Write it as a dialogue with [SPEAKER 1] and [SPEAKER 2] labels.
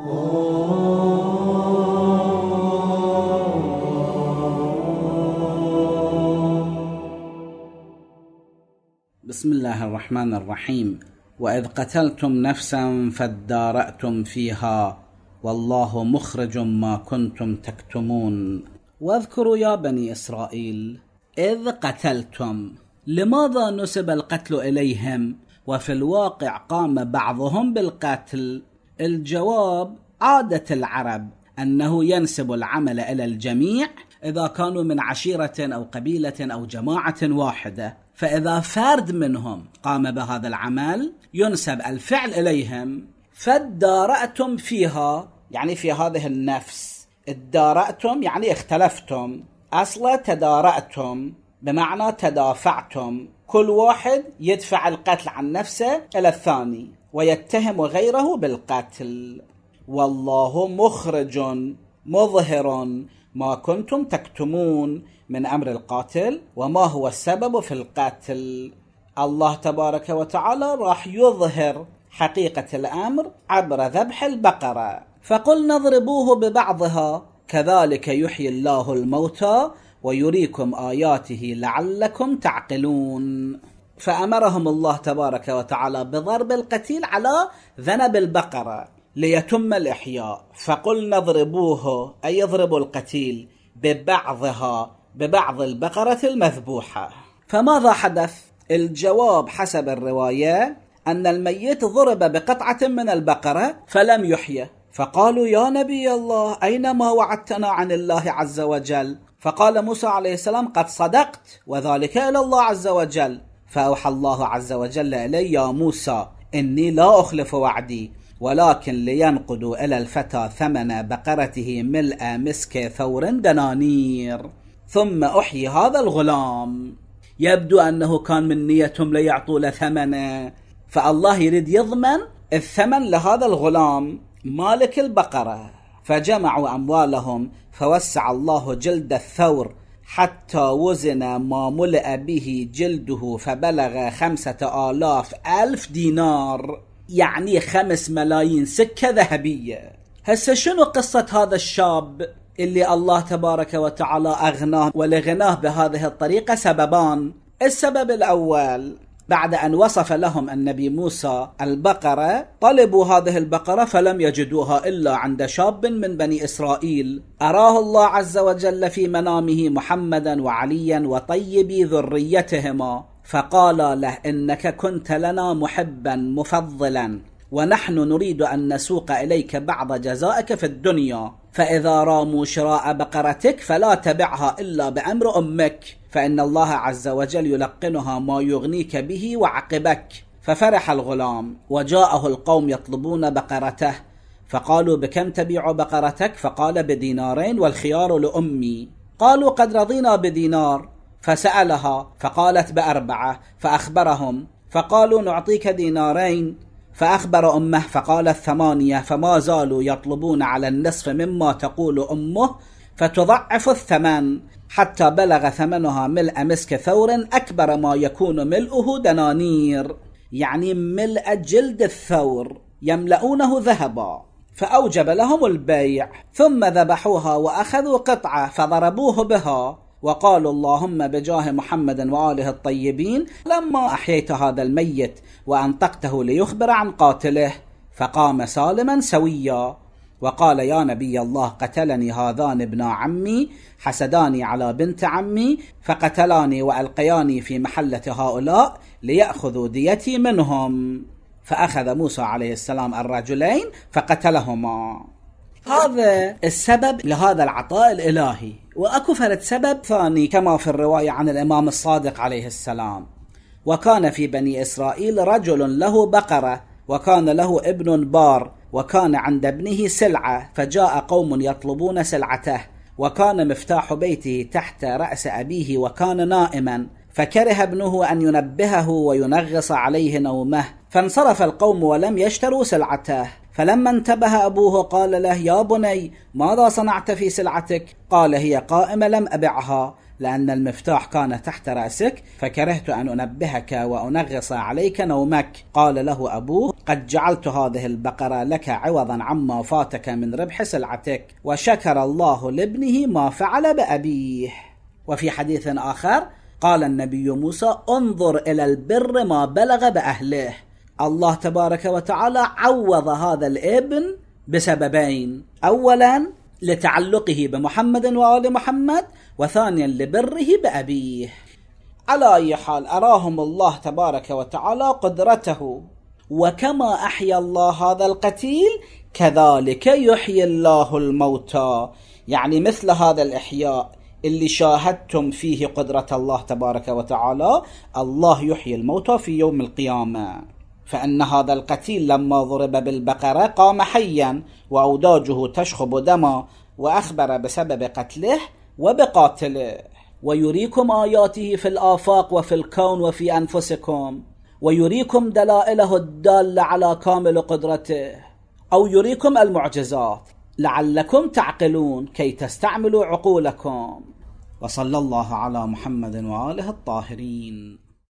[SPEAKER 1] بسم الله الرحمن الرحيم واذ قتلتم نفسا فاداراتم فيها والله مخرج ما كنتم تكتمون واذكروا يا بني اسرائيل اذ قتلتم لماذا نسب القتل اليهم وفي الواقع قام بعضهم بالقتل الجواب عادة العرب أنه ينسب العمل إلى الجميع إذا كانوا من عشيرة أو قبيلة أو جماعة واحدة فإذا فرد منهم قام بهذا العمل ينسب الفعل إليهم فادارأتم فيها يعني في هذه النفس ادارأتم يعني اختلفتم أصلا تدارأتم بمعنى تدافعتم كل واحد يدفع القتل عن نفسه إلى الثاني ويتهم غيره بالقتل والله مخرج مظهر ما كنتم تكتمون من امر القاتل وما هو السبب في القتل الله تبارك وتعالى راح يظهر حقيقه الامر عبر ذبح البقره فقلنا اضربوه ببعضها كذلك يحيي الله الموتى ويريكم آياته لعلكم تعقلون فأمرهم الله تبارك وتعالى بضرب القتيل على ذنب البقرة ليتم الإحياء فقلنا اضربوه أي اضربوا القتيل ببعضها ببعض البقرة المذبوحة فماذا حدث؟ الجواب حسب الرواية أن الميت ضرب بقطعة من البقرة فلم يحيى فقالوا يا نبي الله أين ما وعدتنا عن الله عز وجل فقال موسى عليه السلام قد صدقت وذلك إلى الله عز وجل فأوحى الله عز وجل إلي يا موسى إني لا أخلف وعدي ولكن لينقدوا إلى الفتى ثمن بقرته ملء مسك ثور دنانير ثم أحيي هذا الغلام يبدو أنه كان من نيتهم ليعطوا له ثمنه فالله يريد يضمن الثمن لهذا الغلام مالك البقرة فجمعوا أموالهم فوسع الله جلد الثور حتى وزن ما ملأ به جلده فبلغ خمسة آلاف ألف دينار يعني خمس ملايين سكة ذهبية هسه شنو قصة هذا الشاب اللي الله تبارك وتعالى أغناه ولغناه بهذه الطريقة سببان السبب الأول بعد أن وصف لهم النبي موسى البقرة طلبوا هذه البقرة فلم يجدوها إلا عند شاب من بني إسرائيل أراه الله عز وجل في منامه محمدا وعليا وطيبي ذريتهما فقال له إنك كنت لنا محبا مفضلا ونحن نريد أن نسوق إليك بعض جزائك في الدنيا فإذا راموا شراء بقرتك فلا تبعها إلا بأمر أمك فإن الله عز وجل يلقنها ما يغنيك به وعقبك ففرح الغلام وجاءه القوم يطلبون بقرته فقالوا بكم تبيع بقرتك فقال بدينارين والخيار لأمي قالوا قد رضينا بدينار فسألها فقالت بأربعة فأخبرهم فقالوا نعطيك دينارين فأخبر أمه فقال الثمانية فما زالوا يطلبون على النصف مما تقول أمه فتضعف الثمن حتى بلغ ثمنها ملء مسك ثور أكبر ما يكون ملؤه دنانير يعني ملء جلد الثور يملؤونه ذهبا فأوجب لهم البيع ثم ذبحوها وأخذوا قطعة فضربوه بها وقالوا اللهم بجاه محمد وآله الطيبين لما أحييت هذا الميت وأنطقته ليخبر عن قاتله فقام سالما سويا وقال يا نبي الله قتلني هذان ابن عمي حسداني على بنت عمي فقتلاني والقياني في محله هؤلاء لياخذوا ديتي منهم فاخذ موسى عليه السلام الرجلين فقتلهما هذا السبب لهذا العطاء الالهي واكو فرد سبب ثاني كما في الروايه عن الامام الصادق عليه السلام وكان في بني اسرائيل رجل له بقره وكان له ابن بار وكان عند ابنه سلعه فجاء قوم يطلبون سلعته وكان مفتاح بيته تحت راس ابيه وكان نائما فكره ابنه ان ينبهه وينغص عليه نومه فانصرف القوم ولم يشتروا سلعته فلما انتبه أبوه قال له يا بني ماذا صنعت في سلعتك؟ قال هي قائمة لم أبعها لأن المفتاح كان تحت رأسك فكرهت أن أنبهك وأنغص عليك نومك قال له أبوه قد جعلت هذه البقرة لك عوضا عما فاتك من ربح سلعتك وشكر الله لابنه ما فعل بأبيه وفي حديث آخر قال النبي موسى انظر إلى البر ما بلغ بأهله الله تبارك وتعالى عوض هذا الابن بسببين اولا لتعلقه بمحمد وال محمد وثانيا لبره بابيه على اي حال اراهم الله تبارك وتعالى قدرته وكما احيا الله هذا القتيل كذلك يحيي الله الموتى يعني مثل هذا الاحياء اللي شاهدتم فيه قدره الله تبارك وتعالى الله يحيي الموتى في يوم القيامه فإن هذا القتيل لما ضرب بالبقرة قام حيا وأوداجه تشخب دما وأخبر بسبب قتله وبقاتله ويريكم آياته في الآفاق وفي الكون وفي أنفسكم ويريكم دلائله الدالة على كامل قدرته أو يريكم المعجزات لعلكم تعقلون كي تستعملوا عقولكم وصلى الله على محمد وآله الطاهرين